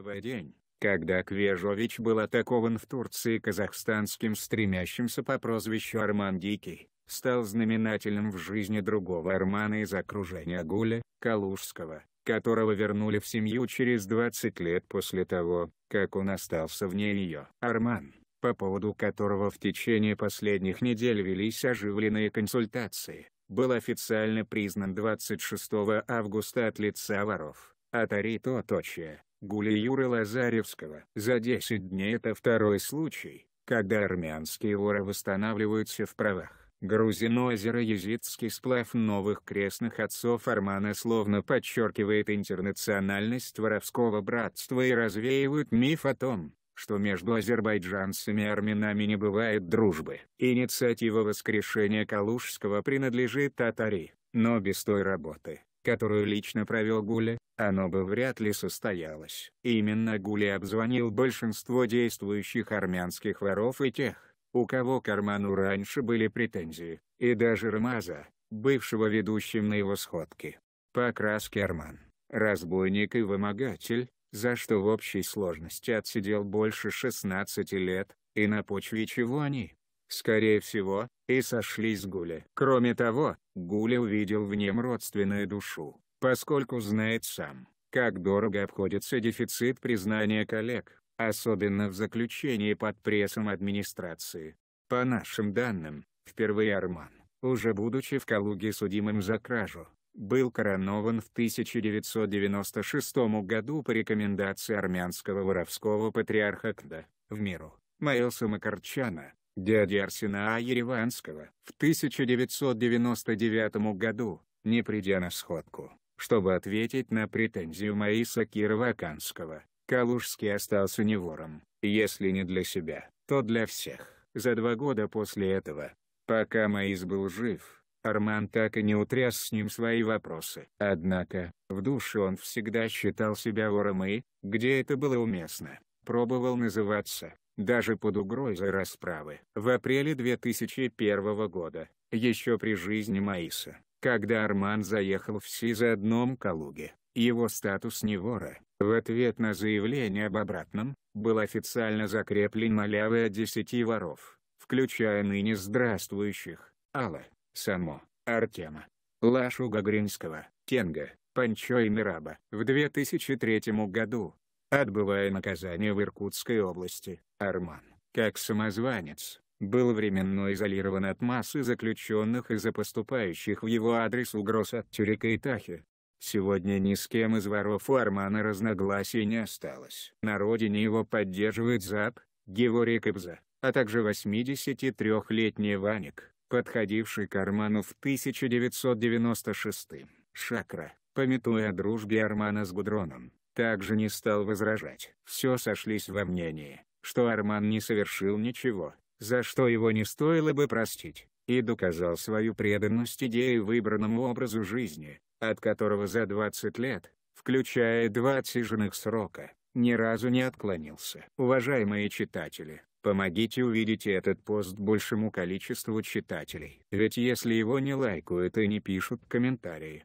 В день, когда Квежович был атакован в Турции казахстанским стремящимся по прозвищу Арман Дикий, стал знаменательным в жизни другого Армана из окружения Гуля, Калужского, которого вернули в семью через 20 лет после того, как он остался вне ее. Арман, по поводу которого в течение последних недель велись оживленные консультации, был официально признан 26 августа от лица воров, от Аритоточия, Гули Юры Лазаревского. За 10 дней это второй случай, когда армянские воры восстанавливаются в правах. Грузино озеро Езидский сплав новых крестных отцов Армана словно подчеркивает интернациональность воровского братства и развеивает миф о том, что между азербайджанцами и армянами не бывает дружбы. Инициатива воскрешения Калужского принадлежит Татари, но без той работы, которую лично провел Гуля, оно бы вряд ли состоялось. Именно Гуля обзвонил большинство действующих армянских воров и тех, у кого карману раньше были претензии, и даже Рамаза, бывшего ведущим на его сходке. По окраске Арман, разбойник и вымогатель, за что в общей сложности отсидел больше 16 лет, и на почве чего они, скорее всего, и сошлись Гули. Кроме того, Гули увидел в нем родственную душу, поскольку знает сам, как дорого обходится дефицит признания коллег, особенно в заключении под прессом администрации. По нашим данным, впервые Арман, уже будучи в Калуге судимым за кражу, был коронован в 1996 году по рекомендации армянского воровского патриарха Кда, в миру, Маэлса Макарчана, дяди Арсена а. Ереванского, в 1999 году, не придя на сходку, чтобы ответить на претензию Маиса Кирова-Канского, Калужский остался не вором, если не для себя, то для всех. За два года после этого, пока Маис был жив, Арман так и не утряс с ним свои вопросы. Однако, в душе он всегда считал себя вором и, где это было уместно, пробовал называться даже под угрозой расправы. В апреле 2001 года, еще при жизни Маиса, когда Арман заехал в СИЗО-1 Калуге, его статус невора, в ответ на заявление об обратном, был официально закреплен малявой от 10 воров, включая ныне здравствующих, Алла, Само, Артема, Лашу Гагринского, Тенга, Панчо и Мираба. В 2003 году, отбывая наказание в Иркутской области. Арман, как самозванец, был временно изолирован от массы заключенных из-за поступающих в его адрес угроз от Тюрика и Тахи. Сегодня ни с кем из воров у Армана разногласий не осталось. На родине его поддерживает Зап, Геворий Кобза, а также 83-летний Ваник, подходивший к Арману в 1996 -м. Шакра, пометуя о дружбе Армана с Гудроном, также не стал возражать. Все сошлись во мнении, что Арман не совершил ничего, за что его не стоило бы простить, и доказал свою преданность идее выбранному образу жизни, от которого за 20 лет, включая два отсиженных срока, ни разу не отклонился. Уважаемые читатели, помогите увидеть этот пост большему количеству читателей. Ведь если его не лайкают и не пишут комментарии,